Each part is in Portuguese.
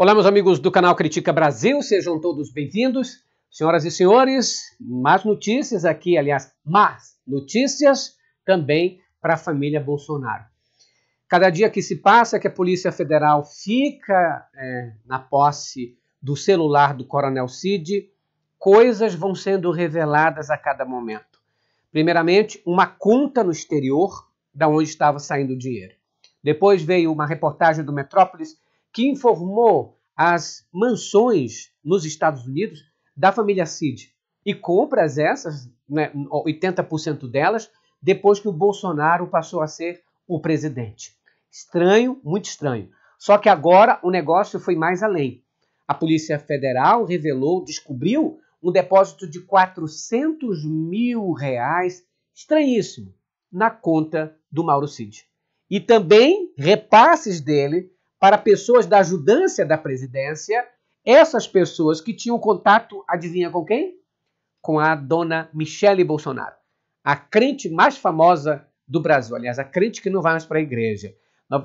Olá, meus amigos do canal Critica Brasil, sejam todos bem-vindos. Senhoras e senhores, más notícias aqui, aliás, más notícias também para a família Bolsonaro. Cada dia que se passa que a Polícia Federal fica é, na posse do celular do Coronel Cid, coisas vão sendo reveladas a cada momento. Primeiramente, uma conta no exterior da onde estava saindo o dinheiro. Depois veio uma reportagem do Metrópolis que informou as mansões nos Estados Unidos da família Cid e compra essas, né, 80% delas, depois que o Bolsonaro passou a ser o presidente. Estranho, muito estranho. Só que agora o negócio foi mais além. A Polícia Federal revelou, descobriu um depósito de 400 mil reais, estranhíssimo, na conta do Mauro Cid. E também repasses dele para pessoas da ajudância da presidência, essas pessoas que tinham contato, adivinha com quem? Com a dona Michele Bolsonaro, a crente mais famosa do Brasil, aliás, a crente que não vai mais para a igreja.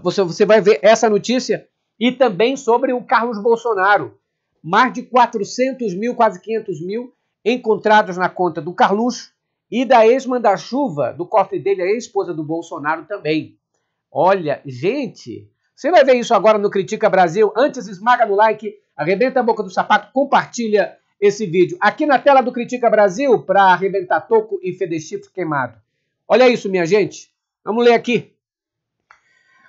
Você, você vai ver essa notícia e também sobre o Carlos Bolsonaro. Mais de 400 mil, quase 500 mil encontrados na conta do Carluxo e da ex-manda-chuva do cofre dele, a ex-esposa do Bolsonaro também. Olha, gente, você vai ver isso agora no Critica Brasil. Antes, esmaga no like, arrebenta a boca do sapato, compartilha esse vídeo. Aqui na tela do Critica Brasil, para arrebentar toco e fedechifre queimado. Olha isso, minha gente. Vamos ler aqui.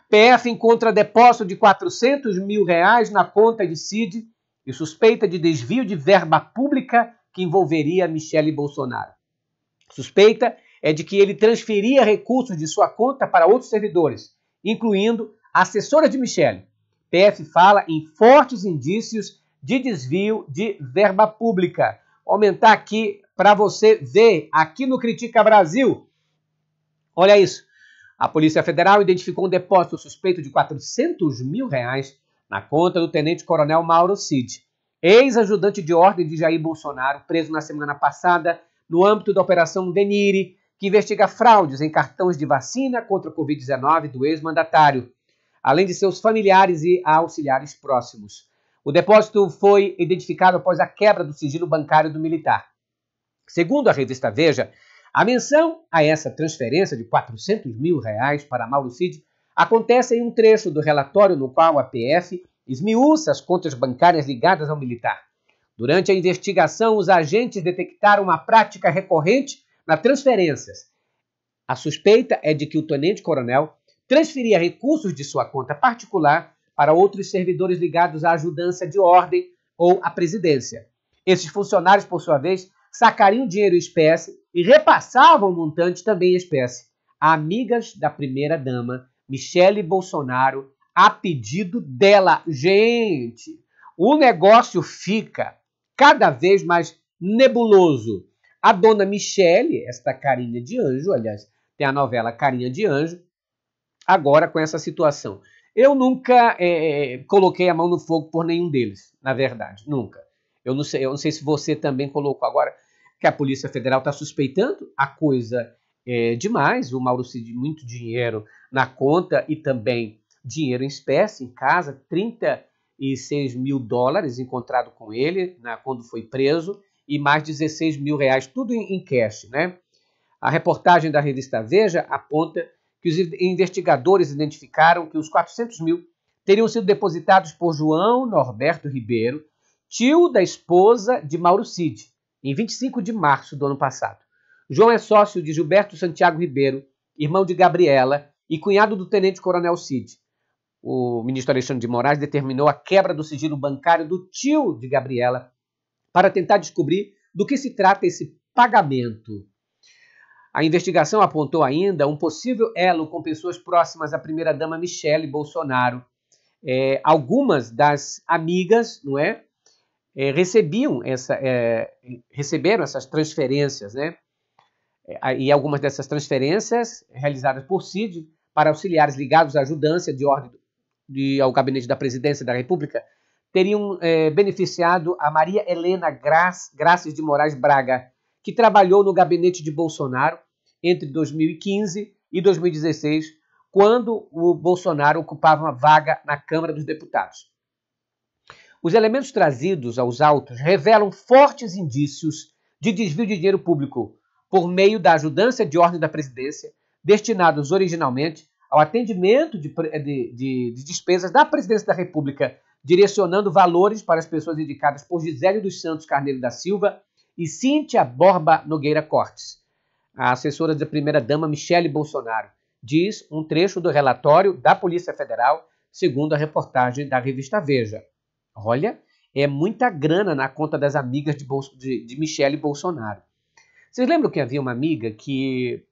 PF encontra depósito de 400 mil reais na conta de CID e suspeita de desvio de verba pública que envolveria Michele Bolsonaro. Suspeita é de que ele transferia recursos de sua conta para outros servidores, incluindo assessora de Michele, PF fala em fortes indícios de desvio de verba pública. Vou aumentar aqui para você ver, aqui no Critica Brasil. Olha isso. A Polícia Federal identificou um depósito suspeito de 400 mil reais na conta do tenente-coronel Mauro Cid, ex-ajudante de ordem de Jair Bolsonaro, preso na semana passada no âmbito da Operação Denire, que investiga fraudes em cartões de vacina contra a Covid-19 do ex-mandatário além de seus familiares e auxiliares próximos. O depósito foi identificado após a quebra do sigilo bancário do militar. Segundo a revista Veja, a menção a essa transferência de 400 mil reais para Mauro Cid acontece em um trecho do relatório no qual a PF esmiúça as contas bancárias ligadas ao militar. Durante a investigação, os agentes detectaram uma prática recorrente na transferências. A suspeita é de que o tenente-coronel transferia recursos de sua conta particular para outros servidores ligados à ajudança de ordem ou à presidência. Esses funcionários, por sua vez, sacariam dinheiro em espécie e repassavam o montante também em espécie a amigas da primeira-dama, Michele Bolsonaro, a pedido dela. Gente, o negócio fica cada vez mais nebuloso. A dona Michele, esta carinha de anjo, aliás, tem a novela Carinha de Anjo, agora com essa situação. Eu nunca é, coloquei a mão no fogo por nenhum deles, na verdade, nunca. Eu não sei, eu não sei se você também colocou agora que a Polícia Federal está suspeitando a coisa é demais. O Mauro Cid, muito dinheiro na conta e também dinheiro em espécie em casa, 36 mil dólares encontrado com ele na, quando foi preso e mais 16 mil reais, tudo em, em cash, né? A reportagem da revista Veja aponta que os investigadores identificaram que os 400 mil teriam sido depositados por João Norberto Ribeiro, tio da esposa de Mauro Cid, em 25 de março do ano passado. João é sócio de Gilberto Santiago Ribeiro, irmão de Gabriela e cunhado do tenente coronel Cid. O ministro Alexandre de Moraes determinou a quebra do sigilo bancário do tio de Gabriela para tentar descobrir do que se trata esse pagamento a investigação apontou ainda um possível elo com pessoas próximas à primeira-dama Michele Bolsonaro. É, algumas das amigas, não é, é recebiam essa, é, receberam essas transferências, né? É, e algumas dessas transferências realizadas por Cid para auxiliares ligados à ajudância de ordem de, ao gabinete da presidência da República teriam é, beneficiado a Maria Helena Graças de Moraes Braga, que trabalhou no gabinete de Bolsonaro entre 2015 e 2016, quando o Bolsonaro ocupava uma vaga na Câmara dos Deputados. Os elementos trazidos aos autos revelam fortes indícios de desvio de dinheiro público por meio da ajudança de ordem da presidência, destinados originalmente ao atendimento de, de, de, despesas da presidência da República, direcionando valores para as pessoas indicadas por Gisele dos Santos Carneiro da Silva e Cíntia Borba Nogueira Cortes a assessora da primeira-dama Michele Bolsonaro, diz um trecho do relatório da Polícia Federal, segundo a reportagem da revista Veja. Olha, é muita grana na conta das amigas de, Bolso, de, de Michele Bolsonaro. Vocês lembram que havia uma amiga que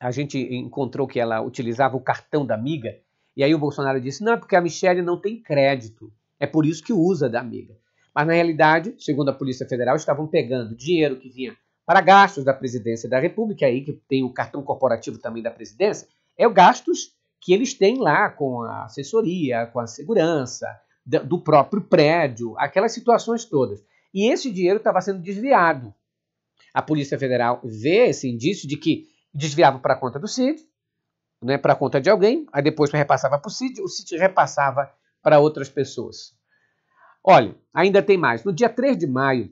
a gente encontrou que ela utilizava o cartão da amiga? E aí o Bolsonaro disse: não, é porque a Michelle não tem crédito. É por isso que usa da amiga. Mas na realidade, segundo a Polícia Federal, estavam pegando dinheiro que vinha para gastos da presidência da República, aí que tem o cartão corporativo também da presidência, é o gastos que eles têm lá com a assessoria, com a segurança, do próprio prédio, aquelas situações todas. E esse dinheiro estava sendo desviado. A Polícia Federal vê esse indício de que desviava para a conta do CID, né, para a conta de alguém, aí depois repassava para o CID, o CID repassava para outras pessoas. Olha, ainda tem mais. No dia 3 de maio,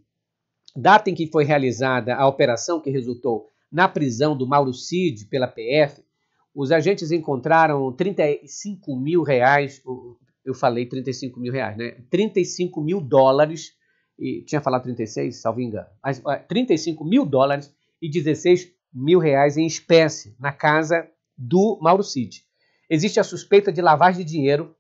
data em que foi realizada a operação que resultou na prisão do Mauro Cid pela PF, os agentes encontraram 35 mil reais, eu falei 35 mil reais, né? 35 mil dólares, e tinha falado 36, salvo engano, mas 35 é, mil dólares e 16 mil reais em espécie na casa do Mauro Cid. Existe a suspeita de lavagem de dinheiro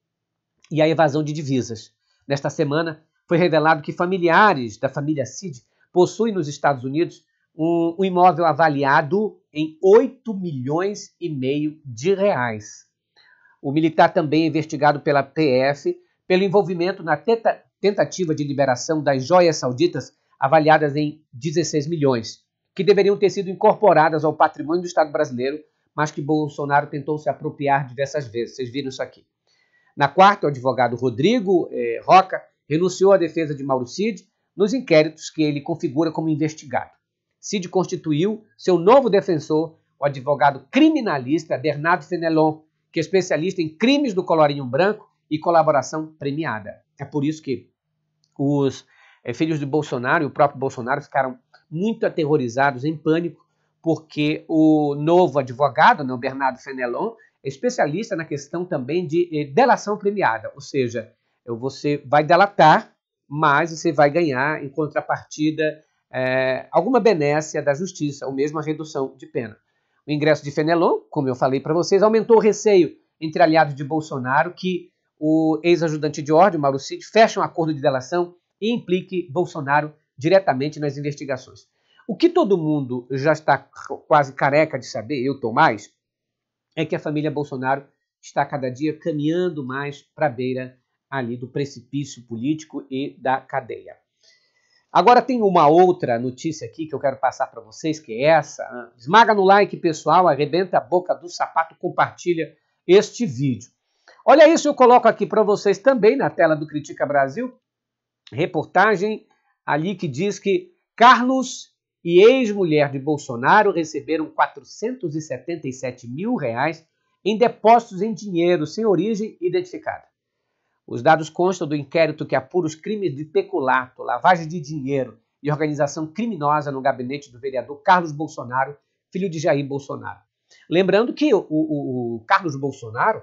e a evasão de divisas. Nesta semana, foi revelado que familiares da família Cid possui nos Estados Unidos um, um imóvel avaliado em 8 milhões e meio de reais. O militar também é investigado pela PF pelo envolvimento na teta, tentativa de liberação das joias sauditas avaliadas em 16 milhões, que deveriam ter sido incorporadas ao patrimônio do Estado brasileiro, mas que Bolsonaro tentou se apropriar diversas vezes. Vocês viram isso aqui. Na quarta, o advogado Rodrigo eh, Roca renunciou à defesa de Mauro Cid nos inquéritos que ele configura como investigado. Cid constituiu seu novo defensor, o advogado criminalista Bernardo Fenelon, que é especialista em crimes do colorinho branco e colaboração premiada. É por isso que os é, filhos de Bolsonaro e o próprio Bolsonaro ficaram muito aterrorizados, em pânico, porque o novo advogado, né, Bernardo Fenelon, é especialista na questão também de eh, delação premiada, ou seja, você vai delatar mas você vai ganhar, em contrapartida, é, alguma benécia da justiça, ou mesmo a redução de pena. O ingresso de Fenelon, como eu falei para vocês, aumentou o receio entre aliados de Bolsonaro que o ex-ajudante de ordem, Mauro Cid, feche um acordo de delação e implique Bolsonaro diretamente nas investigações. O que todo mundo já está quase careca de saber, eu estou mais, é que a família Bolsonaro está cada dia caminhando mais para a beira ali do precipício político e da cadeia. Agora tem uma outra notícia aqui que eu quero passar para vocês, que é essa. Ah. Esmaga no like, pessoal, arrebenta a boca do sapato, compartilha este vídeo. Olha isso, eu coloco aqui para vocês também na tela do Critica Brasil, reportagem ali que diz que Carlos e ex-mulher de Bolsonaro receberam 477 mil reais em depósitos em dinheiro sem origem identificada. Os dados constam do inquérito que apura os crimes de peculato, lavagem de dinheiro e organização criminosa no gabinete do vereador Carlos Bolsonaro, filho de Jair Bolsonaro. Lembrando que o, o, o Carlos Bolsonaro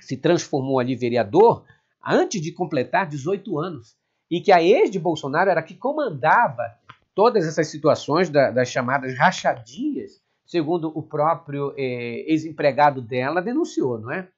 se transformou ali vereador antes de completar 18 anos e que a ex de Bolsonaro era que comandava todas essas situações da, das chamadas rachadinhas, segundo o próprio eh, ex-empregado dela denunciou, não é?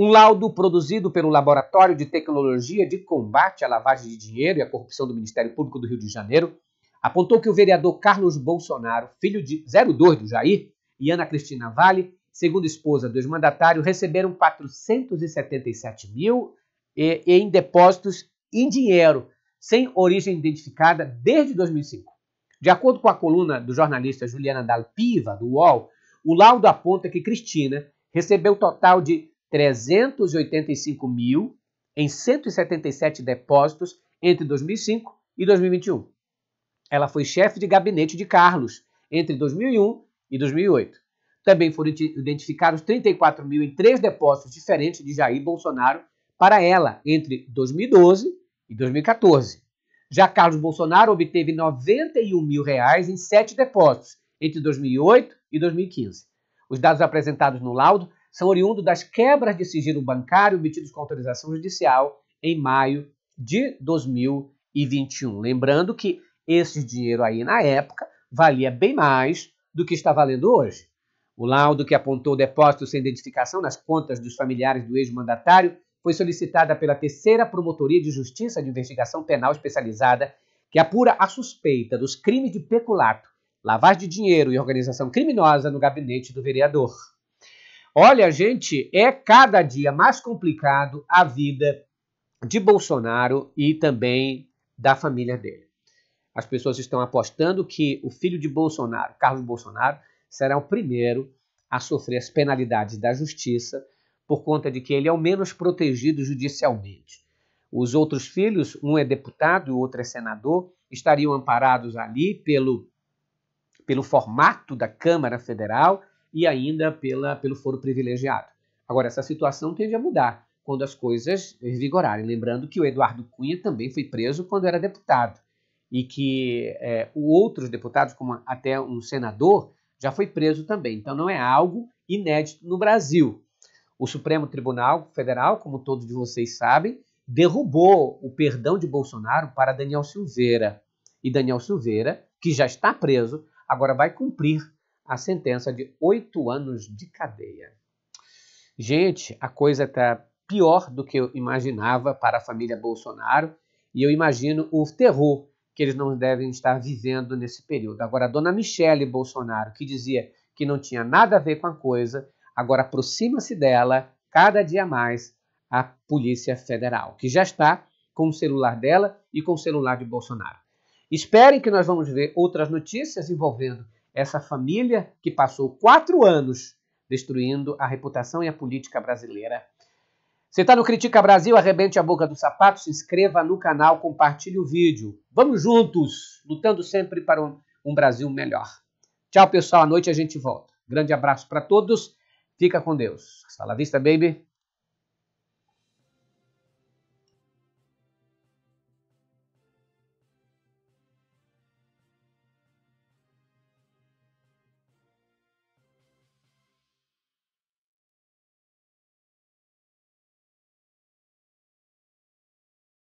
Um laudo produzido pelo Laboratório de Tecnologia de Combate à Lavagem de Dinheiro e à Corrupção do Ministério Público do Rio de Janeiro apontou que o vereador Carlos Bolsonaro, filho de 02 do Jair e Ana Cristina Vale, segundo esposa do ex-mandatário, receberam 477 mil em depósitos em dinheiro, sem origem identificada desde 2005. De acordo com a coluna do jornalista Juliana Dalpiva, do UOL, o laudo aponta que Cristina recebeu total de 385 mil em 177 depósitos entre 2005 e 2021. Ela foi chefe de gabinete de Carlos entre 2001 e 2008. Também foram identificados 34 mil em três depósitos diferentes de Jair Bolsonaro para ela entre 2012 e 2014. Já Carlos Bolsonaro obteve 91 mil reais em sete depósitos entre 2008 e 2015. Os dados apresentados no laudo são oriundos das quebras de sigilo bancário obtidos com autorização judicial em maio de 2021. Lembrando que esse dinheiro aí na época valia bem mais do que está valendo hoje. O laudo que apontou depósito sem identificação nas contas dos familiares do ex-mandatário foi solicitada pela terceira Promotoria de Justiça de Investigação Penal Especializada, que apura a suspeita dos crimes de peculato, lavagem de dinheiro e organização criminosa no gabinete do vereador. Olha, gente, é cada dia mais complicado a vida de Bolsonaro e também da família dele. As pessoas estão apostando que o filho de Bolsonaro, Carlos Bolsonaro, será o primeiro a sofrer as penalidades da justiça por conta de que ele é o menos protegido judicialmente. Os outros filhos, um é deputado e o outro é senador, estariam amparados ali pelo, pelo formato da Câmara Federal e ainda pela, pelo foro privilegiado. Agora, essa situação tende a mudar quando as coisas vigorarem. Lembrando que o Eduardo Cunha também foi preso quando era deputado e que é, outros deputados, como até um senador, já foi preso também. Então, não é algo inédito no Brasil. O Supremo Tribunal Federal, como todos de vocês sabem, derrubou o perdão de Bolsonaro para Daniel Silveira. E Daniel Silveira, que já está preso, agora vai cumprir a sentença de oito anos de cadeia. Gente, a coisa está pior do que eu imaginava para a família Bolsonaro e eu imagino o terror que eles não devem estar vivendo nesse período. Agora, a dona Michele Bolsonaro, que dizia que não tinha nada a ver com a coisa, agora aproxima-se dela cada dia mais a Polícia Federal, que já está com o celular dela e com o celular de Bolsonaro. Esperem que nós vamos ver outras notícias envolvendo essa família que passou quatro anos destruindo a reputação e a política brasileira. Você está no Critica Brasil, arrebente a boca do sapato, se inscreva no canal, compartilhe o vídeo. Vamos juntos, lutando sempre para um, um Brasil melhor. Tchau, pessoal. À noite a gente volta. Grande abraço para todos. Fica com Deus. Hasta la vista, baby.